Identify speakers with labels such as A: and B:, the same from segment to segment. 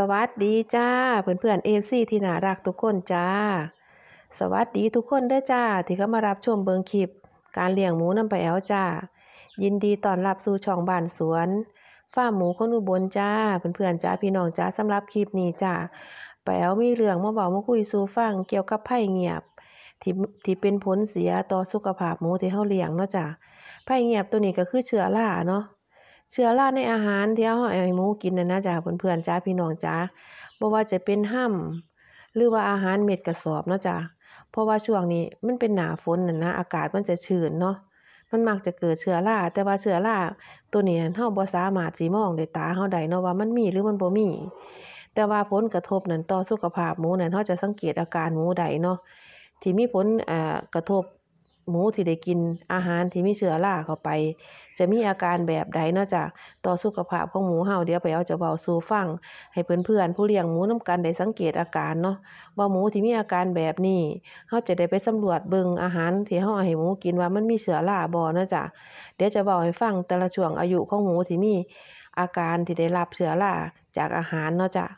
A: สวัสดีจ้าเพื่อนเพื่อนเอฟซีที่น่ารักทุกคนจ้า สวัสดีทุกคนด้วยจ้าที่เข้ามารับชมเบิงคลิป การเลี้ยงหมูน้ำไปแอลจ้า ยินดีต้อนรับสู่ช่องบ้านสวนฟาร์มหมูคนอุบลจ้าเพื่อนเพื่อนจ้าพี่น้องจ้าสำหรับคลิปนี้จ้าไปแอลมีเรื่อง มาบอกมาคุยสู่ฟังเกี่ยวกับไผ่เงียบ ที่ที่เป็นผลเสียต่อสุขภาพหมูที่เขาเลี้ยงเนาะจ้าไผ่เงียบตัวนี้ก็คือเชื้อราเนาะเชื้อราในอาหารที่เอาให้หมูกินนะนะจ้าเพื่อนๆจ้าพี่น้องจ้าบกว่าจะเป็นห้ำหรือว่าอาหารเม็ดกระสอบเนาะจ้าเพราะว่าช่วงนี้มันเป็นหนาฝนนะนะอากาศมันจะชื้นเนาะมันมักจะเกิดเชื้อรา แต่ว่าเชื้อราตัวนี้เฮาบ่สามารถสีมองดนตาเฮาได้เนาะว่ามันมีหรือมันบ่มี แต่ว่าผลกระทบนั้นต่อสุขภาพหมูนั้นเขาจะสังเกตอาการหมูได้เนาะที่มีผลกระทบหมูที่ได้กินอาหารที่มีเชื้อราเข้าไป จะมีอาการแบบใดนอกจากต่อสุขภาพของหมูเห่าเดี๋ยวไปเอาจะเบาสู่ฟัง ให้เพื่อนเพนผู้เลี้ยงหมูน้ากันได้สังเกตอาการเนาะว่าหมูที่มีอาการแบบนี้เขาจะได้ไปสำรวจเบิงอาหารที่เขาให้หมูกินว่ามันมีเชื้อราบ่นอกจากเดี๋ยวจะเบาให้ฟังแต่ละช่วงอายุของหมูที่มีอาการที่ได้รับเชื้อราจากอาหารเนาะจาก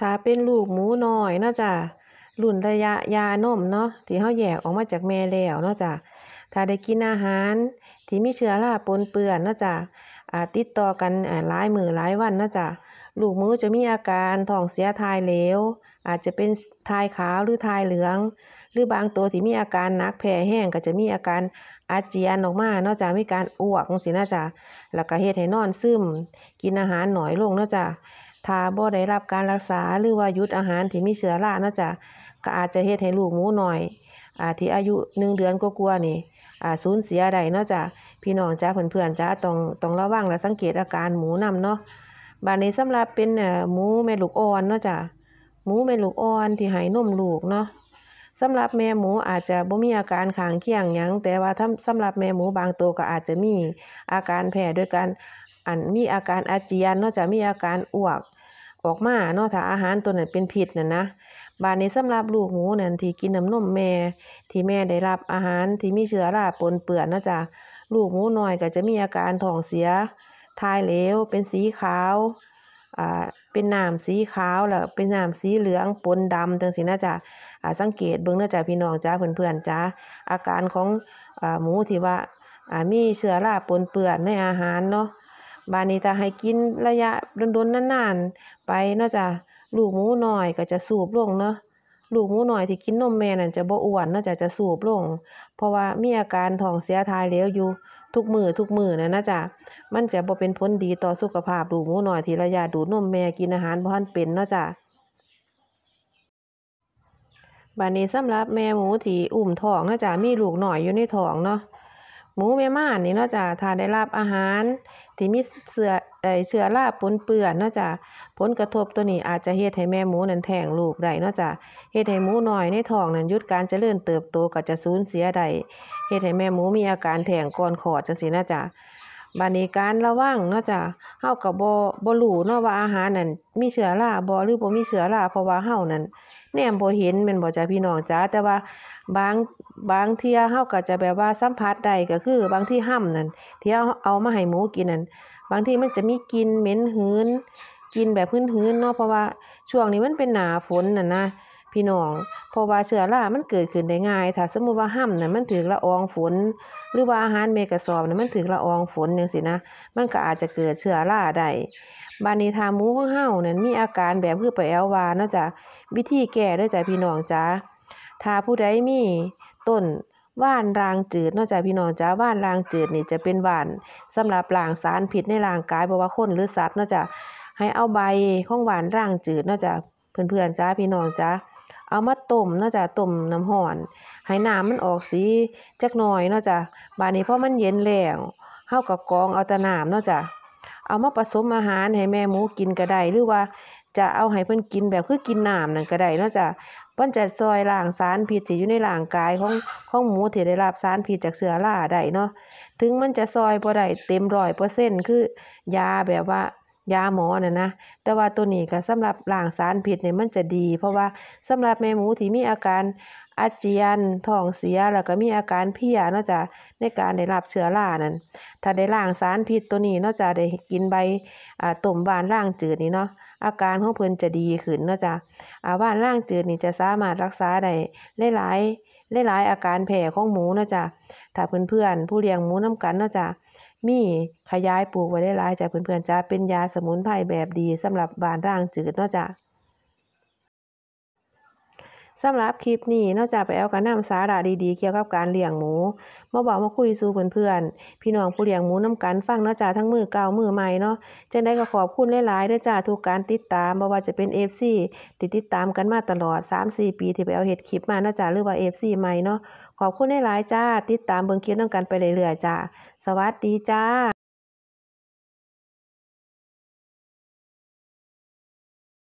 A: ถ้าเป็นลูกหมูน้อยเนาะจากรุ่นระยะยานมเนาะที่เขาแยกออกมาจากแม่แล้วเนาะจ้ะถ้าได้กินอาหารที่มีเชื้อราปนเปื้อนเนาะจ้ะติดต่อกันหลายมือหลายวันเนาะจ้ะลูกมือจะมีอาการท้องเสียทายเหลวอาจจะเป็นทายขาวหรือทายเหลือง หรือบางตัวที่มีอาการนักแพ้แห้งก็จะมีอาการอาเจียนออกมาเนาะจ้ะมีการอ้วกสินะจ้ะแล้วก็เฮ็ดให้นอนซึม กินอาหารหน่อยลงเนาะจ้ะถ้าบ่ได้รับการรักษาหรือว่าหยุด อาหารที่มีเชื้อรานะจ๊ะก็อาจจะเฮ็ดให้ลูกหมูหน่อยอ่าที่อายุหนึ่งเดือนก็กลัวนี่อ่าสูญเสียได้เนาะจ้ะ พี่น้องจ้าเพื่อนๆจ้าต้องต้องระวังและสังเกตอาการหมูนำเนาะบานนี้สำหรับเป็นหมูแม่ลูกอ่อนเนาะจ้ะ หมูแม่ลูกอ่อนที่ให้นมลูกเนาะสำหรับแม่หมูอาจจะบ่มีอาการขางเคียงหยัง แต่ว่าถ้าสำหรับแม่หมูบางตัวก็อาจจะมีอาการแพ้ด้วยการอันมีอาการอาเจียนเนาะจ้ะ มีอาการอ้วกออกมาเนาะถ้าอาหารตัวนั้นเป็นผิดน่ะนะ บานนี้สำหรับลูกหมูนั่นที่กินน้ำนมแม่ ที่แม่ได้รับอาหารที่มีเชื้อราปนเปื้อนนะจ๊ะลูกหมูน้อยก็จะมีอาการท้องเสียทายเหลวเป็นสีขาว อ่า เป็นน้ำสีขาวแล้วเป็นน้ำสีเหลืองปนดำจังสีนะจ๊ะสังเกตเบื้องนาจ๊ะพี่น้องจ้าเพื่อนๆจ้าอาการของหมู ที่ว่า มีเชื้อราปนเปื้อนในอาหารเนาะบานนี้ถ้าให้กินระยะโดนๆนานๆ ไปเนาะจ้ะลูกหมูหน่อยก็จะสูบลงเนาะลูกหมูหน่อยที่กินนมแม่นั่นจะบ่อ้วนเนาะจ้ะจะสูบลง เพราะว่ามีอาการท้องเสียทายเลี้ยวอยู่ทุกมือทุกมือนะนะจ๊ะมันจะบ่เป็นผลดีต่อสุขภาพ ลูกหมูหน่อยที่ระยะดูดนมแม่กินอาหารบ่ทันเป็นเนาะจ้ะบัดนี้สำหรับแม่หมูที่อุ้มท้องเนาะจ้ะมีลูกหน่อยอยู่ในท้องเนาะหมูแม่ม่านนี่เนาะจ้ะทานได้รับอาหารที่มีเสือไอเสื้อลาปนเปื้อนเนาะจ้ะผลกระทบตัวนี้อาจจะเฮ็ดให้แม่หมูนั่นแทงลูกได้เนาะจ้ะเฮ็ดให้หมูน้อยในท้องนั้นยุดการเจริญเติบโตก็จะสูญเสียได้ เฮ็ดให้แม่หมูมีอาการแทงก่อนขอดจังซี่นะจ้ะบันี้การระวังเนาะจ้ะเฮากับบ่บ่รู้เนาะว่าอาหารนั่นมีเสื้อลาบ่หรือบ่มีเสื้อลาเพราะว่าเฮานั่นแนมบ่เห็นแม่นบ่จ้กพี่น้องจ้าแต่ว่าบางบางเที่ยเฮาก็จะแบบว่าสัมผัสได้ก็คือบางที่ห้ำนั่นเที่เอาเอามาให้หมูกินนั่นบางที่มันจะมีกินเหม็นหืนกินแบบพื้นนเนาะเพราะว่าช่วงนี้มันเป็นหนาฝนน่ะนะพี่น้องเพราะว่าเชื้อรา มันเกิดขึ้นได้ง่าย ถ้าสมมุติว่าห้ำนี่ยมันถือละอองฝน หรือว่าอาหารเมกะสอบนี่ยมันถือละอองฝนอย่างสินะ มันก็อาจจะเกิดเชื้อราได้ บานีทามูของเฮานี่ยมีอาการแบบพือไปแอลวาเนาะจ้ะ วิธีแก้ด้วยจ้ะพี่น้องจ้ะถ้าผู้ใดมีต้นว่านรางจืดนอกจากพี่น้องจ้าว่านรางจืดนี่จะเป็นว่านสำหรับหลางสารผิดในร่างกายบะว่าคนหรือสัตว์นอกจากให้เอาใบของหวานรางจืดนอกจากเพื่อนๆจ้าพี่น้องจ้าเอามาต้มเนาะจ้ะต้มน้ำห่อนให้น้ำมันออกสี จักหน่อยเนาะจ้ะบานนี้พอมันเย็นแล้วเฮากับกองเอาแต่น้ำเนาะจ้ะ เอามาผสมอาหารให้แม่หมูกินก็ได้หรือว่าจะเอาให้เพิ่นกินแบบคือกินน้ำนั่นก็ได้เนาะจ้ะเพิ่นจะซอยล้างสารพิษที่อยู่ในร่างกายของของหมูที่ได้รับสารพิษจากเสือล่าได้เนาะ ถึงมันจะซอยบ่ได้เต็มร้อยเปอร์เซ็นต์คือยาแบบว่ายาหมอเนี่ยนะ แต่ว่าตัวนี้ก็สำหรับล้างสารพิษเนี่ยมันจะดี เพราะว่าสำหรับแม่หมูที่มีอาการอาเจียนท้องเสีย แล้วก็มีอาการเพี้ยนอกจากในการได้รับเชื้อรานั่นถ้าได้ล้างสารพิษตัวนี้นอกจากได้กินใบต้มบานร่างจืดนี่เนาะอาการของเพิ่นจะดีขึ้นนอกจากบานร่างจืดนี่จะสามารถรักษาได้หลายหลายอาการแผ่ของหมูนะจ๊ะ ถ้าเพื่อนเพื่อนผู้เลี้ยงหมูน้ากันนะจ๊ะมีขยายปลูกไว้ได้หลายจ้ะเพื่อนๆจ้ะเป็นยาสมุนไพรแบบดีสำหรับบานร่างจืดเนาะจ้ะสำหรับคลิปนี้นอกจากไปเอากะนนำสาระดีๆ เกี่ยวกับการเลี้ยงหมูมาบอกมาคุยสู่เพื่อนๆ พี่น้องผู้เลี้ยงหมูน้ำกัน ฟังนอกจากทั้งมือเก่า มือใหม่เนาะจะได้ก็ขอบคุณหลายๆด้วยจ้าทุกการติดตามบ่ว่าจะเป็นเอฟซีติดติดตามกันมาตลอด 3-4 ปีที่ไปเอาเห็ดคลิปมานอกจากหรือว่าเอฟซีใหม่เนาะขอบคุณหลายๆจ้าติดตามเบิ่งคลิปน้ำกันไปเรื่อยๆจ้าสวัสดีจ้า